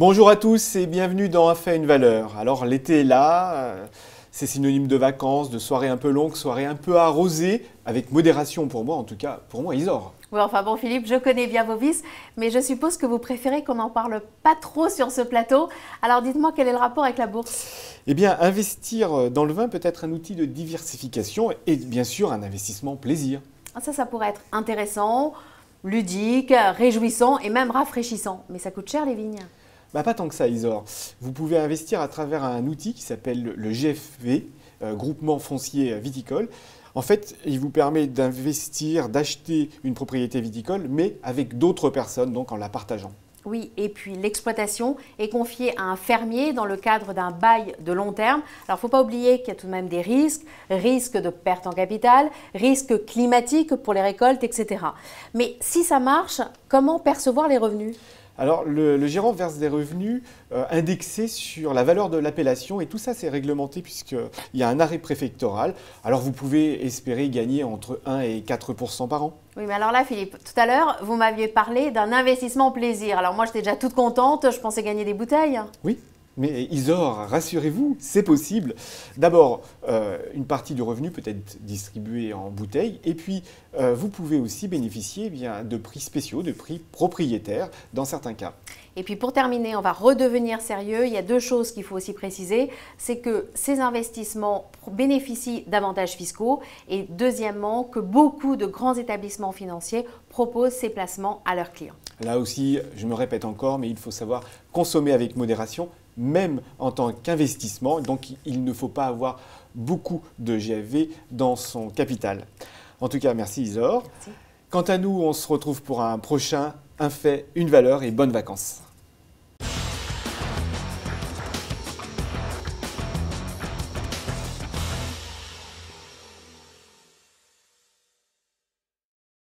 Bonjour à tous et bienvenue dans Un fait, une valeur. Alors l'été est là, euh, c'est synonyme de vacances, de soirées un peu longues, soirées un peu arrosées, avec modération pour moi en tout cas, pour moi Isor. Oui, enfin bon Philippe, je connais bien vos vices, mais je suppose que vous préférez qu'on n'en parle pas trop sur ce plateau. Alors dites-moi quel est le rapport avec la bourse Eh bien, investir dans le vin peut être un outil de diversification et bien sûr un investissement plaisir. Ah, ça, ça pourrait être intéressant, ludique, réjouissant et même rafraîchissant. Mais ça coûte cher les vignes. Bah, pas tant que ça, Isor. Vous pouvez investir à travers un outil qui s'appelle le GFV, euh, Groupement foncier viticole. En fait, il vous permet d'investir, d'acheter une propriété viticole, mais avec d'autres personnes, donc en la partageant. Oui, et puis l'exploitation est confiée à un fermier dans le cadre d'un bail de long terme. Alors, il ne faut pas oublier qu'il y a tout de même des risques, risque de perte en capital, risque climatiques pour les récoltes, etc. Mais si ça marche, comment percevoir les revenus alors, le, gérant verse des revenus euh, indexés sur la valeur de l'appellation et tout ça, c'est réglementé puisqu'il y a un arrêt préfectoral. Alors, vous pouvez espérer gagner entre 1 et 4 par an. Oui, mais alors là, Philippe, tout à l'heure, vous m'aviez parlé d'un investissement plaisir. Alors, moi, j'étais déjà toute contente, je pensais gagner des bouteilles. Oui, mais Isor, rassurez-vous, c'est possible. D'abord, euh, une partie du revenu peut être distribuée en bouteille, et puis euh, vous pouvez aussi bénéficier eh de prix spéciaux, de prix propriétaires dans certains cas. Et puis pour terminer, on va redevenir sérieux. Il y a deux choses qu'il faut aussi préciser. C'est que ces investissements bénéficient d'avantages fiscaux, et deuxièmement, que beaucoup de grands établissements financiers proposent ces placements à leurs clients. Là aussi, je me répète encore, mais il faut savoir consommer avec modération même en tant qu'investissement. Donc il ne faut pas avoir beaucoup de GFV dans son capital. En tout cas, merci Isor. Quant à nous, on se retrouve pour un prochain Un fait, une valeur et bonnes vacances.